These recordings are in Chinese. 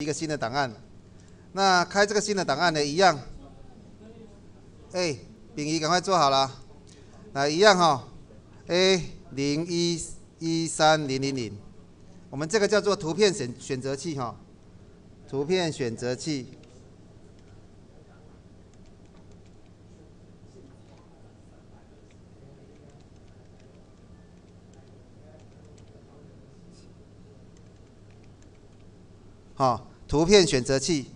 一个新的档案，那开这个新的档案呢一样。哎，丙仪赶快做好了，啊一样哈，A 零一一三零零零，我们这个叫做图片选选择器哈，图片选择器。好，图片选择器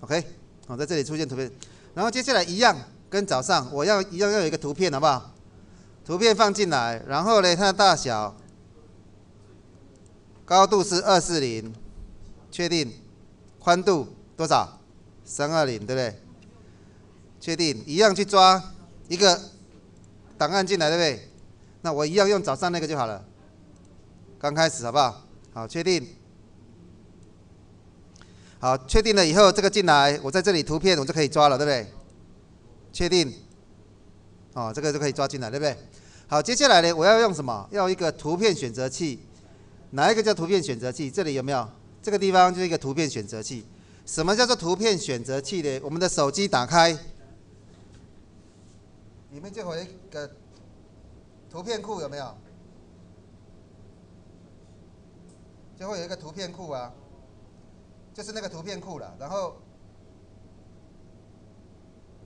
，OK，好，在这里出现图片，然后接下来一样，跟早上我要一样要有一个图片，好不好？图片放进来，然后呢，它的大小，高度是二四零，确定，宽度多少？三二零，对不对？确定，一样去抓一个档案进来，对不对？那我一样用早上那个就好了，刚开始好不好？好，确定。好，确定了以后，这个进来，我在这里图片我就可以抓了，对不对？确定，哦，这个就可以抓进来，对不对？好，接下来呢，我要用什么？要一个图片选择器，哪一个叫图片选择器？这里有没有？这个地方就是一个图片选择器。什么叫做图片选择器呢？我们的手机打开，里面就会有一个图片库，有没有？就会有一个图片库啊。就是那个图片库了，然后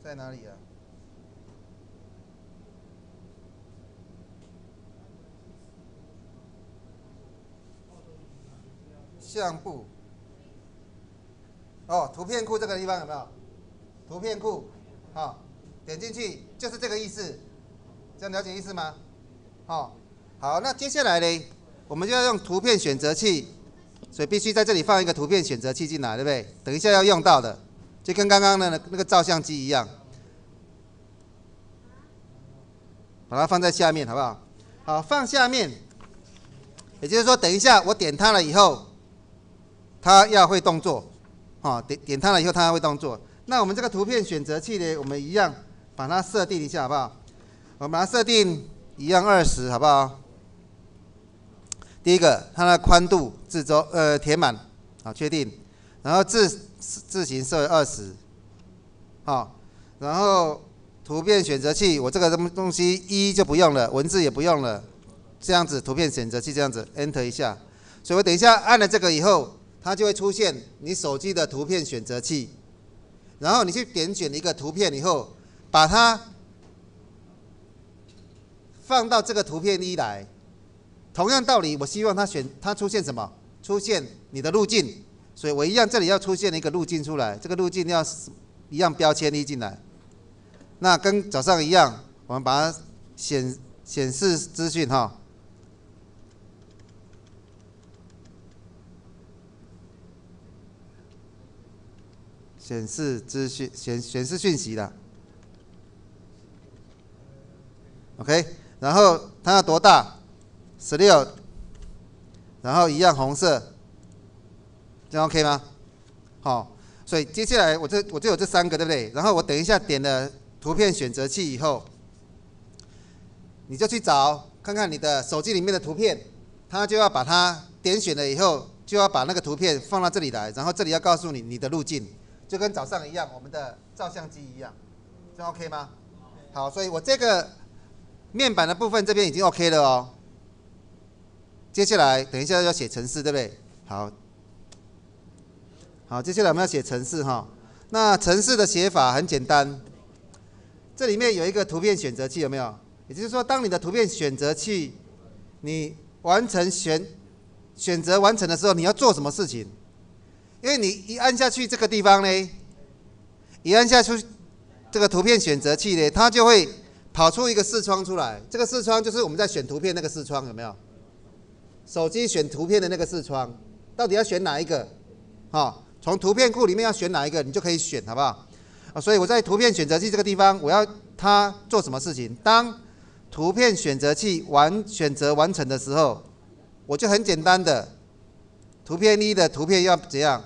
在哪里啊？相簿哦，图片库这个地方有没有？图片库，好，点进去就是这个意思，这样了解意思吗？好，好，那接下来呢，我们就要用图片选择器。所以必须在这里放一个图片选择器进来，对不对？等一下要用到的，就跟刚刚的那个照相机一样，把它放在下面好不好？好，放下面。也就是说，等一下我点它了以后，它要会动作，啊，点点它了以后它要会动作。那我们这个图片选择器呢，我们一样把它设定一下好不好？我们把它设定一样二十好不好？第一个，它的宽度自周呃填满，好确定，然后字字形设为二十，好，然后图片选择器，我这个什么东西一就不用了，文字也不用了，这样子图片选择器这样子，enter 一下，所以我等一下按了这个以后，它就会出现你手机的图片选择器，然后你去点选一个图片以后，把它放到这个图片一来。同样道理，我希望它选它出现什么？出现你的路径，所以我一样这里要出现一个路径出来，这个路径要一样标签一进来。那跟早上一样，我们把它显显示资讯哈，显示资讯显显示讯息的。OK，然后它要多大？十六，然后一样红色，这样 OK 吗？好，所以接下来我这我就有这三个，对不对？然后我等一下点了图片选择器以后，你就去找看看你的手机里面的图片，它就要把它点选了以后，就要把那个图片放到这里来，然后这里要告诉你你的路径，就跟早上一样，我们的照相机一样，这样 OK 吗？好，所以我这个面板的部分这边已经 OK 了哦。接下来等一下要写城市，对不对？好，好，接下来我们要写城市哈。那城市的写法很简单，这里面有一个图片选择器，有没有？也就是说，当你的图片选择器你完成选选择完成的时候，你要做什么事情？因为你一按下去这个地方呢，一按下去这个图片选择器呢，它就会跑出一个视窗出来。这个视窗就是我们在选图片那个视窗，有没有？手机选图片的那个视窗，到底要选哪一个？哈，从图片库里面要选哪一个，你就可以选，好不好？啊，所以我在图片选择器这个地方，我要它做什么事情？当图片选择器完选择完成的时候，我就很简单的，图片一的图片要怎样？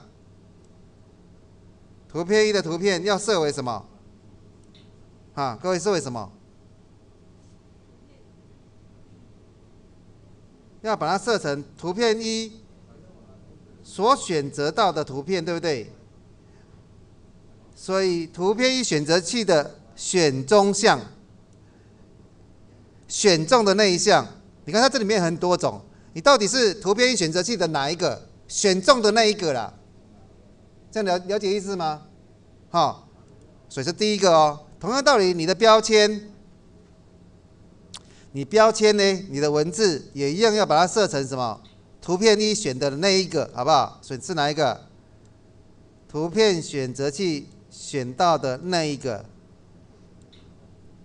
图片一的图片要设为什么？哈，各位设为什么？要把它设成图片一。所选择到的图片对不对？所以图片一选择器的选中项，选中的那一项，你看它这里面很多种，你到底是图片一选择器的哪一个选中的那一个啦？这样了了解意思吗？好，所以是第一个哦。同样道理，你的标签。你标签呢？你的文字也一样要把它设成什么？图片一选的那一个，好不好？选是哪一个？图片选择器选到的那一个，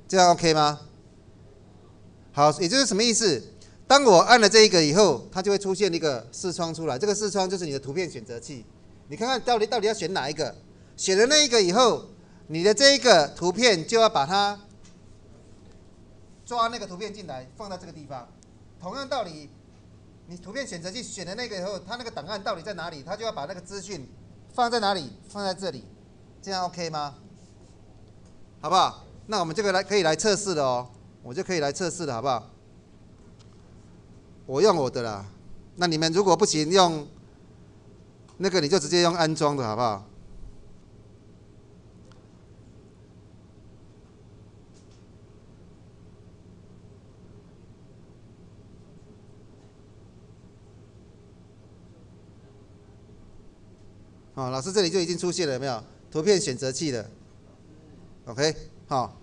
这样 OK 吗？好，也就是什么意思？当我按了这一个以后，它就会出现一个视窗出来，这个视窗就是你的图片选择器。你看看到底到底要选哪一个？选了那一个以后，你的这一个图片就要把它。抓那个图片进来，放在这个地方。同样道理，你图片选择器选的那个以后，它那个档案到底在哪里？它就要把那个资讯放在哪里？放在这里，这样 OK 吗？好不好？那我们这个来可以来测试的哦，我就可以来测试的好不好？我用我的啦。那你们如果不行用，那个你就直接用安装的好不好？好，老师这里就已经出现了，有没有图片选择器的？OK，好。